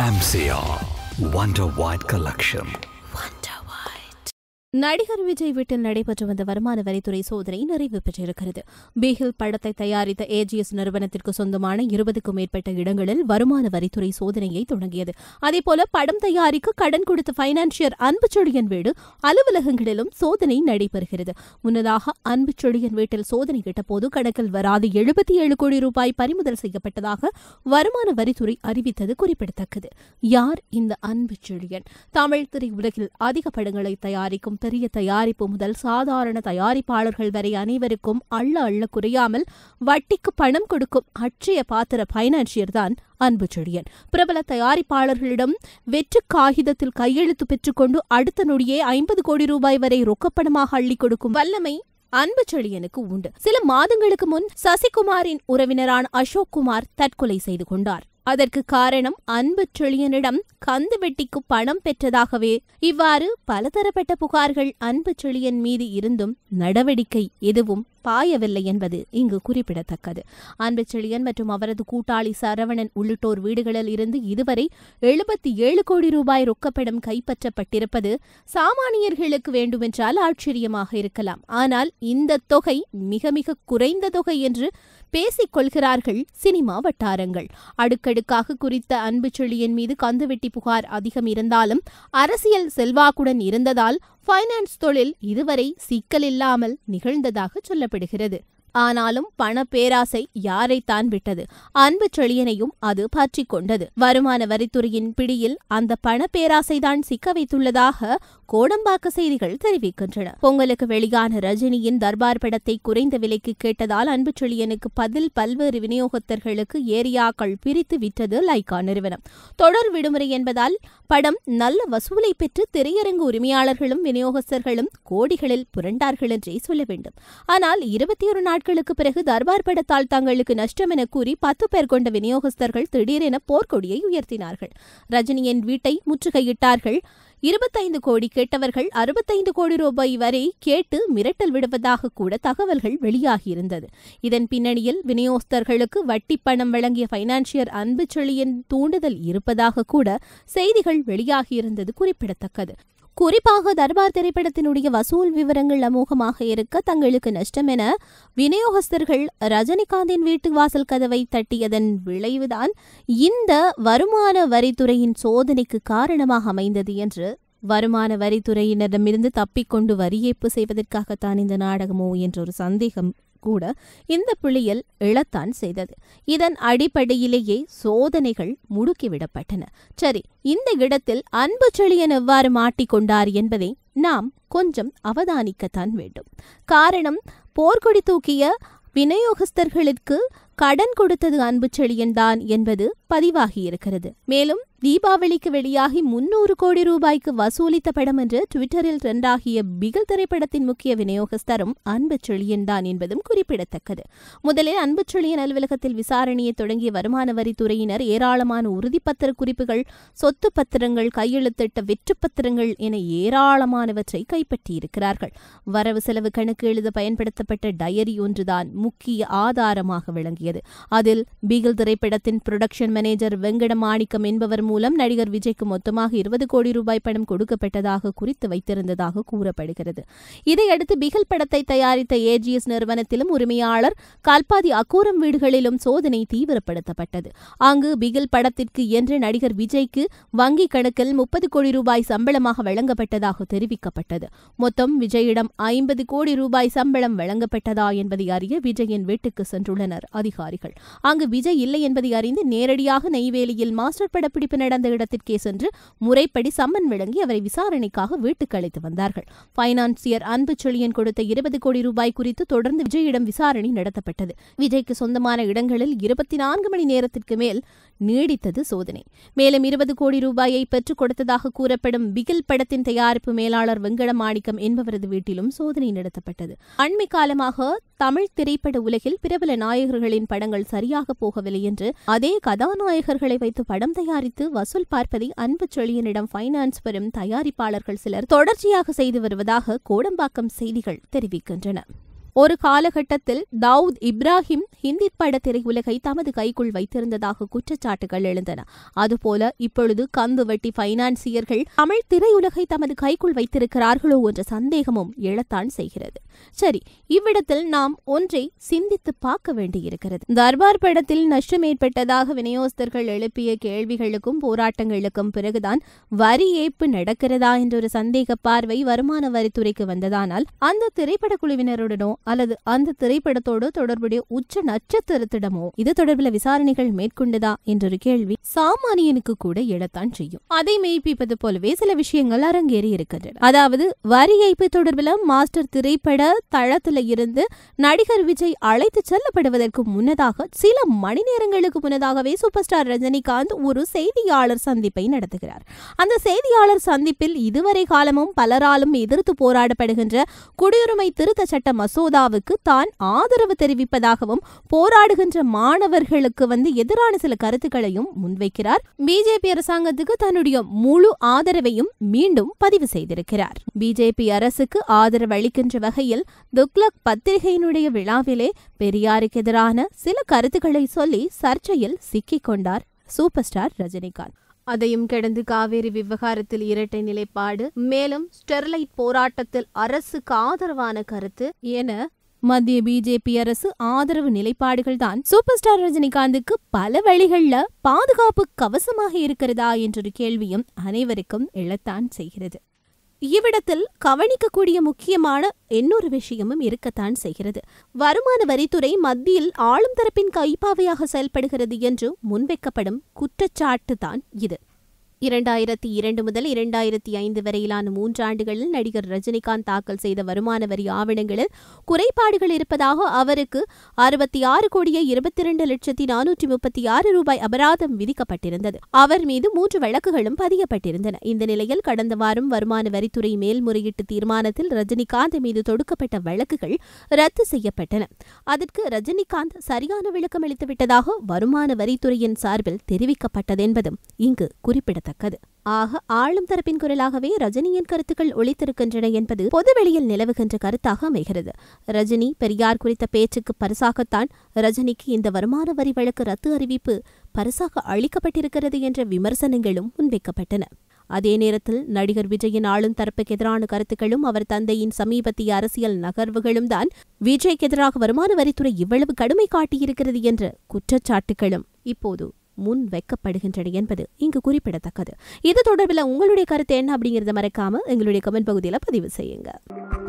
MCR Wonder Wide Collection நடிகர் விஜய் வீட்டில் நடைபெற்று வந்த வருமான வரித்துறை சோதனை நிறைவு பெற்றிருக்கிறது பீகில் படத்தை தயாரித்த ஏஜிஎஸ் நிறுவனத்திற்கு சொந்தமான இருபதுக்கும் மேற்பட்ட இடங்களில் வருமான வரித்துறை சோதனையை தொடங்கியது அதேபோல படம் தயாரிக்க கடன் கொடுத்த பைனான்சியர் அன்புச்சொழியன் வீடு அலுவலகங்களிலும் சோதனை நடைபெறுகிறது முன்னதாக அன்புச்சொழியன் வீட்டில் சோதனை போது கணக்கில் வராது எழுபத்தி ஏழு கோடி ரூபாய் பறிமுதல் செய்யப்பட்டதாக வருமான வரித்துறை அறிவித்தது குறிப்பிடத்தக்கது யார் இந்த அன்புச்சொழியன் தமிழ் திரை உலகில் அதிக படங்களை தயாரிக்கும் பெரிய தயாரிப்பு முதல் சாதாரண தயாரிப்பாளர்கள் வரை அனைவருக்கும் அள்ள அள்ள குறையாமல் வட்டிக்கு பணம் கொடுக்கும் அற்றிய பாத்திர பைனான்சியர் தான் அன்பு செழியன் பிரபல தயாரிப்பாளர்களிடம் வெற்று காகிதத்தில் கையெழுத்து பெற்றுக்கொண்டு அடுத்த நொடியே ஐம்பது கோடி ரூபாய் வரை ரொக்கப்பணமாக அள்ளி கொடுக்கும் வல்லமை அன்பு செழியனுக்கு உண்டு சில மாதங்களுக்கு முன் சசிகுமாரின் உறவினரான அசோக் குமார் தற்கொலை செய்து கொண்டார் அதற்கு காரணம் அன்பு செழியனிடம் கந்து வெட்டிக்கு பணம் பெற்றதாகவே இவ்வாறு பலதரப்பட்ட புகார்கள் அன்பு செழியன் மீது இருந்தும் நடவடிக்கை எதுவும் பாயவில்லை என்பது இங்கு குறிப்பிடத்தக்கது அன்புச்செழியன் மற்றும் அவரது கூட்டாளி சரவணன் உள்ளிட்டோர் வீடுகளில் இருந்து இதுவரை எழுபத்தி ஏழு கோடி ரூபாய் ரொக்கப்படம் கைப்பற்றப்பட்டிருப்பது சாமானியர்களுக்கு வேண்டுமென்றால் ஆச்சரியமாக இருக்கலாம் ஆனால் இந்த தொகை மிக மிக குறைந்த தொகை என்று பேசிக் கொள்கிறார்கள் சினிமா வட்டாரங்கள் அடுக்கடி முறைகேடுக்காக குறித்த அன்பு செழியின் மீது கந்துவெட்டி புகார் அதிகம் இருந்தாலும் அரசியல் செல்வாக்குடன் இருந்ததால் ஃபைனான்ஸ் தொழில் இதுவரை சிக்கல் இல்லாமல் நிகழ்ந்ததாக சொல்லப்படுகிறது ஆனாலும் பண பேராசை யாரைத்தான் விட்டது அன்பு செழியனையும் அது பற்றி கொண்டது வருமான வரித்துறையின் பிடியில் அந்த பண பேராசைதான் சிக்க வைத்துள்ளதாக கோடம்பாக்க செய்திகள் தெரிவிக்கின்றன பொங்கலுக்கு வெளியான ரஜினியின் தர்பார் படத்தை குறைந்த விலைக்கு கேட்டதால் அன்பு செழியனுக்கு பதில் பல்வேறு விநியோகத்தர்களுக்கு ஏரியாக்கள் பிரித்து விற்றது லைகா நிறுவனம் தொடர் விடுமுறை என்பதால் படம் நல்ல வசூலை பெற்று திரையரங்கு உரிமையாளர்களும் விநியோகஸ்தர்களும் கோடிகளில் புரண்டார்கள் என்றே சொல்ல வேண்டும் ஆனால் இருபத்தி ஒரு நாட்கள் நாட்களுக்கு பிறகு தர்பார் படத்தால் தங்களுக்கு நஷ்டம் என கூறி பத்து பேர் கொண்ட விநியோகஸ்தர்கள் திடீரென போர்க்கொடியை உயர்த்தினார்கள் ரஜினியின் வீட்டை முற்றுகையிட்டார்கள் இருபத்தைந்து கோடி கேட்டவர்கள் அறுபத்தைந்து கோடி ரூபாய் வரை கேட்டு மிரட்டல் விடுவதாக கூட தகவல்கள் வெளியாகியிருந்தது இதன் பின்னணியில் விநியோகஸ்தர்களுக்கு வட்டி பணம் வழங்கிய பைனான்சியர் அன்புச்செழியின் தூண்டுதல் இருப்பதாக கூட செய்திகள் வெளியாகியிருந்தது குறிப்பிடத்தக்கது குறிப்பாக தர்பார் திரைப்படத்தினுடைய வசூல் விவரங்கள் அமோகமாக இருக்க தங்களுக்கு நஷ்டம் என விநியோகஸ்தர்கள் ரஜினிகாந்தின் வீட்டு வாசல் கதவை தட்டியதன் விளைவுதான் இந்த வருமான வரித்துறையின் சோதனைக்கு காரணமாக அமைந்தது என்று வருமான வரித்துறையினரிடமிருந்து தப்பிக்கொண்டு கொண்டு ஏய்ப்பு செய்வதற்காகத்தான் இந்த நாடகமோ என்ற ஒரு சந்தேகம் கூட இந்த புள்ளியில் இழத்தான் செய்தது இதன் அடிப்படையிலேயே சோதனைகள் முடுக்கிவிடப்பட்டன சரி இந்த இடத்தில் அன்பு செழியன் எவ்வாறு மாட்டிக்கொண்டார் என்பதை நாம் கொஞ்சம் அவதானிக்கத்தான் வேண்டும் காரணம் போர்க்கொடி தூக்கிய விநியோகஸ்தர்களுக்கு கடன் கொடுத்தது அன்பு செழியன் தான் என்பது பதிவாகியிருக்கிறது மேலும் தீபாவளிக்கு வெளியாகி முன்னூறு கோடி ரூபாய்க்கு வசூலித்த படம் என்று டுவிட்டரில் ட்ரெண்டாகிய பிகில் திரைப்படத்தின் முக்கிய விநியோகஸ்தரும் அன்பு செழியன் தான் என்பதும் குறிப்பிடத்தக்கது முதலில் அன்பு செழியன் அலுவலகத்தில் விசாரணையை தொடங்கிய வருமான வரித்துறையினர் ஏராளமான உறுதிப்பத்திர குறிப்புகள் சொத்து பத்திரங்கள் கையெழுத்திட்ட வெற்று பத்திரங்கள் என ஏராளமானவற்றை கைப்பற்றியிருக்கிறார்கள் வரவு செலவு கணக்கு எழுத பயன்படுத்தப்பட்ட டயரி ஒன்றுதான் முக்கிய ஆதாரமாக விளங்கியது அதில் பிகில் திரைப்படத்தின் புரொடக்ஷன் மேனேஜர் வெங்கட மாணிக்கம் என்பவர் மூலம் நடிகர் விஜய்க்கு மொத்தமாக இருபது கோடி ரூபாய் பணம் கொடுக்கப்பட்டதாக குறித்து வைத்திருந்ததாக கூறப்படுகிறது இதையடுத்து பிகல் படத்தை தயாரித்த ஏஜிஎஸ் நிறுவனத்திலும் உரிமையாளர் கால்பாதி அக்கூரம் வீடுகளிலும் சோதனை தீவிரப்படுத்தப்பட்டது அங்கு பிகில் படத்திற்கு என்று நடிகர் விஜய்க்கு வங்கிக் கணக்கில் முப்பது கோடி ரூபாய் சம்பளமாக வழங்கப்பட்டதாக தெரிவிக்கப்பட்டது மொத்தம் விஜயிடம் ஐம்பது கோடி ரூபாய் சம்பளம் வழங்கப்பட்டதா என்பதை அறிய விஜயின் வீட்டுக்கு சென்றுள்ளனர் அதிகாரிகள் அங்கு விஜய் இல்லை என்பதை அறிந்து நேரடி உடனடியாக நெய்வேலியில் மாஸ்டர் படப்பிடிப்பு நடந்த இடத்திற்கே சென்று முறைப்படி சம்மன் வழங்கி அவரை விசாரணைக்காக வீட்டுக்கு அழைத்து வந்தார்கள் பைனான்சியர் அன்பு செழியன் கொடுத்த இருபது கோடி ரூபாய் குறித்து தொடர்ந்து விஜயிடம் விசாரணை நடத்தப்பட்டது விஜய்க்கு சொந்தமான இடங்களில் இருபத்தி நான்கு மணி நேரத்திற்கு மேல் நீடித்தது சோதனை மேலும் இருபது கோடி ரூபாயை பெற்றுக் கொடுத்ததாக கூறப்படும் பிகில் படத்தின் தயாரிப்பு மேலாளர் வெங்கட மாணிக்கம் என்பவரது வீட்டிலும் சோதனை நடத்தப்பட்டது அண்மை காலமாக தமிழ் திரைப்பட உலகில் பிரபல நாயகர்களின் படங்கள் சரியாக போகவில்லை என்று அதே கதா கதாநாயகர்களை வைத்து படம் தயாரித்து வசூல் பார்ப்பதை அன்பு செழியனிடம் பைனான்ஸ் பெறும் தயாரிப்பாளர்கள் சிலர் தொடர்ச்சியாக செய்து வருவதாக கோடம்பாக்கம் செய்திகள் தெரிவிக்கின்றன ஒரு காலகட்டத்தில் தாவூத் இப்ராஹிம் ஹிந்தி பட திரையுலகை தமது கைக்குள் வைத்திருந்ததாக குற்றச்சாட்டுகள் எழுந்தன அதுபோல இப்பொழுது கந்து வட்டி பைனான்சியர்கள் தமிழ் திரையுலகை தமது கைக்குள் வைத்திருக்கிறார்களோ என்ற சந்தேகமும் எழத்தான் செய்கிறது சரி இவ்விடத்தில் நாம் ஒன்றை சிந்தித்து பார்க்க வேண்டியிருக்கிறது தர்பார் படத்தில் நஷ்டம் ஏற்பட்டதாக விநியோகஸ்தர்கள் எழுப்பிய கேள்விகளுக்கும் போராட்டங்களுக்கும் பிறகுதான் வரி ஏய்ப்பு நடக்கிறதா என்ற ஒரு சந்தேக பார்வை வருமான வரித்துறைக்கு வந்ததானால் அந்த திரைப்பட குழுவினருடனோ அல்லது அந்த திரைப்படத்தோடு தொடர்புடைய உச்ச நட்சத்திரத்திடமோ இது தொடர்பில் விசாரணைகள் மேற்கொண்டதா என்ற கேள்வி சாமானியனுக்கு கூட எழத்தான் செய்யும் அதை மெய்ப்பிப்பது போலவே சில விஷயங்கள் அரங்கேறி இருக்கின்றன அதாவது வரி ஏய்ப்பு தொடர்பில் மாஸ்டர் திரைப்பட தளத்தில் இருந்து நடிகர் விஜய் அழைத்து செல்லப்படுவதற்கு முன்னதாக சில மணி நேரங்களுக்கு முன்னதாகவே சூப்பர் ஸ்டார் ரஜினிகாந்த் ஒரு செய்தியாளர் சந்திப்பை நடத்துகிறார் அந்த செய்தியாளர் சந்திப்பில் இதுவரை காலமும் பலராலும் எதிர்த்து போராடப்படுகின்ற குடியுரிமை திருத்த சட்ட மசோதா மசோதாவுக்கு தான் ஆதரவு தெரிவிப்பதாகவும் போராடுகின்ற மாணவர்களுக்கு வந்து எதிரான சில கருத்துக்களையும் முன்வைக்கிறார் பிஜேபி அரசாங்கத்துக்கு தன்னுடைய முழு ஆதரவையும் மீண்டும் பதிவு செய்திருக்கிறார் பிஜேபி அரசுக்கு ஆதரவு அளிக்கின்ற வகையில் துக்லக் பத்திரிகையினுடைய விழாவிலே பெரியாருக்கு எதிரான சில கருத்துக்களை சொல்லி சர்ச்சையில் சிக்கிக் கொண்டார் சூப்பர் ஸ்டார் ரஜினிகாந்த் அதையும் கடந்து காவேரி விவகாரத்தில் இரட்டை நிலைப்பாடு மேலும் ஸ்டெர்லைட் போராட்டத்தில் அரசுக்கு ஆதரவான கருத்து என மத்திய பிஜேபி அரசு ஆதரவு நிலைப்பாடுகள் தான் சூப்பர் ஸ்டார் ரஜினிகாந்துக்கு பல வழிகள்ல பாதுகாப்பு கவசமாக இருக்கிறதா என்றொரு கேள்வியும் அனைவருக்கும் எழத்தான் செய்கிறது இவ்விடத்தில் கவனிக்கக்கூடிய முக்கியமான இன்னொரு விஷயமும் இருக்கத்தான் செய்கிறது வருமான வரித்துறை மத்தியில் ஆளும் தரப்பின் கைப்பாவையாக செயல்படுகிறது என்று முன்வைக்கப்படும் குற்றச்சாட்டு தான் இது இரண்டாயிரத்தி இரண்டு முதல் இரண்டாயிரத்தி ஐந்து வரையிலான மூன்றாண்டுகளில் நடிகர் ரஜினிகாந்த் தாக்கல் செய்த வருமான வரி ஆவணங்களில் குறைபாடுகள் இருப்பதாக அவருக்கு அறுபத்தி ஆறு கோடியே இருபத்தி இரண்டு லட்சத்தி நானூற்றி முப்பத்தி ஆறு ரூபாய் அபராதம் விதிக்கப்பட்டிருந்தது அவர் மீது மூன்று வழக்குகளும் பதியப்பட்டிருந்தன இந்த நிலையில் கடந்த வாரம் வருமான வரித்துறை மேல்முறையீட்டு தீர்மானத்தில் ரஜினிகாந்த் மீது தொடுக்கப்பட்ட வழக்குகள் ரத்து செய்யப்பட்டன அதற்கு ரஜினிகாந்த் சரியான விளக்கம் அளித்துவிட்டதாக வருமான வரித்துறையின் சார்பில் தெரிவிக்கப்பட்டது என்பதும் இங்கு குறிப்பிடத்தக்கது குறிப்பிடத்தக்கது ஆக ஆளும் தரப்பின் குரலாகவே ரஜினியின் கருத்துக்கள் ஒழித்திருக்கின்றன என்பது பொதுவெளியில் நிலவுகின்ற கருத்தாக அமைகிறது ரஜினி பெரியார் குறித்த பேச்சுக்கு பரிசாகத்தான் ரஜினிக்கு இந்த வருமான வரி வழக்கு ரத்து அறிவிப்பு பரிசாக அளிக்கப்பட்டிருக்கிறது என்ற விமர்சனங்களும் முன்வைக்கப்பட்டன அதே நேரத்தில் நடிகர் விஜயின் ஆளும் தரப்புக்கு எதிரான கருத்துக்களும் அவர் தந்தையின் சமீபத்திய அரசியல் நகர்வுகளும் தான் விஜய்க்கு எதிராக வருமான வரித்துறை இவ்வளவு கடுமை காட்டியிருக்கிறது என்ற குற்றச்சாட்டுகளும் இப்போது முன் வைக்கப்படுகின்றன என்பது இங்கு குறிப்பிடத்தக்கது இது தொடர்பில் உங்களுடைய கருத்து என்ன அப்படிங்கிறத மறக்காம எங்களுடைய கமெண்ட் பகுதியில் பதிவு செய்யுங்க